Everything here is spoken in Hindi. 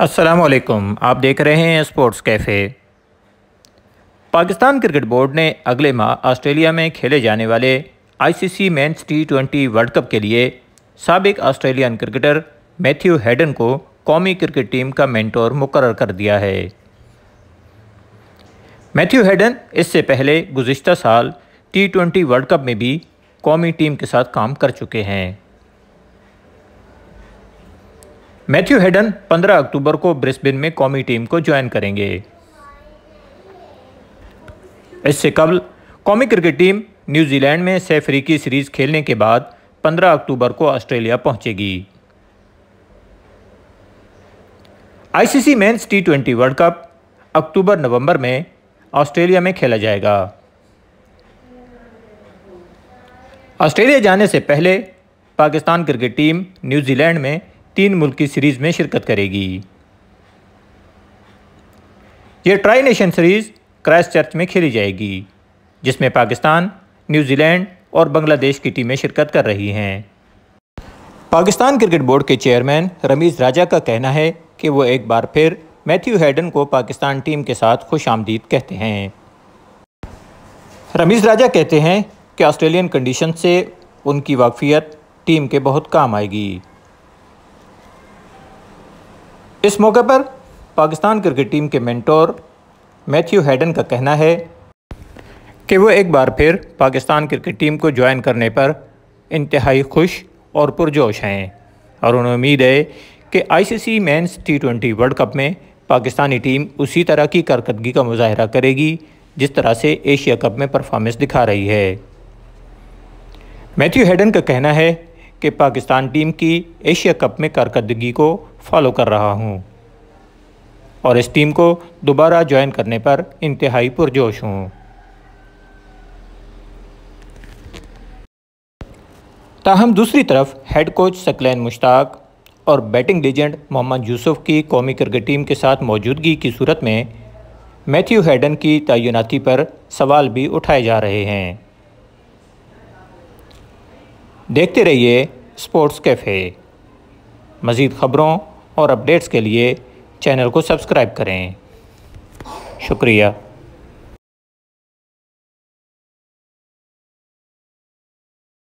असलम आप देख रहे हैं sports cafe Pakistan cricket board ने अगले माह ऑस्ट्रेलिया में खेले जाने वाले ICC men's T twenty world cup के लिए सबक ऑस्ट्रेलियन क्रिकेटर मैथ्यू हेडन को कौमी क्रिकेट टीम का मेंटोर मुकर कर दिया है मैथ्यू हेडन इससे पहले गुज्त साल टी ट्वेंटी वर्ल्ड कप में भी कौमी टीम के साथ काम कर चुके हैं मैथ्यू हेडन 15 अक्टूबर को ब्रिस्बेन में कौमी टीम को ज्वाइन करेंगे इससे कबल कौमी क्रिकेट टीम न्यूजीलैंड में सह अफ्रीकी सीरीज़ खेलने के बाद 15 अक्टूबर को ऑस्ट्रेलिया पहुंचेगी ICC men's T twenty world cup अक्टूबर नवंबर में ऑस्ट्रेलिया में खेला जाएगा ऑस्ट्रेलिया जाने से पहले पाकिस्तान क्रिकेट टीम न्यूजीलैंड में तीन मुल्की सीरीज़ में शिरकत करेगी ये tri nation series Christchurch में खेली जाएगी जिसमें पाकिस्तान न्यूजीलैंड और बांग्लादेश की टीमें शिरकत कर रही हैं पाकिस्तान क्रिकेट बोर्ड के चेयरमैन रमीज़ राजा का कहना है कि वो एक बार फिर मैथ्यू हैडन को पाकिस्तान टीम के साथ खुश आमदीद कहते हैं रमीज़ राजा कहते हैं कि ऑस्ट्रेलियन कंडीशन से उनकी वाकफियत टीम के बहुत काम आएगी इस मौके पर पाकिस्तान क्रिकेट टीम के मेंटोर मैथ्यू हैडन का कहना है कि वो एक बार फिर पाकिस्तान क्रिकेट टीम को ज्वाइन करने पर इंतहाई खुश और पुरजोश हैं और उन्हें उम्मीद है कि ICC men's T twenty world cup में पाकिस्तानी टीम उसी तरह की कारकर्दगी का मुजाहरा करेगी जिस तरह से एशिया कप में परफॉर्मेंस दिखा रही है मैथ्यू हैडन का कहना है कि पाकिस्तान टीम की एशिया कप में कारकर्दगी को फॉलो कर रहा हूँ और इस टीम को दोबारा ज्वाइन करने पर इंतहाई पुरजोश हूँ ताहम दूसरी तरफ हेड कोच सकलैन मुश्ताक और बैटिंग लेजेंड मोहम्मद यूसुफ की कौमी क्रिकेट टीम के साथ मौजूदगी की सूरत में मैथ्यू हेडन की तैनाती पर सवाल भी उठाए जा रहे हैं देखते रहिए स्पोर्ट्स कैफ़े मज़ीद ख़बरों और अपडेट्स के लिए चैनल को सब्सक्राइब करें शुक्रिया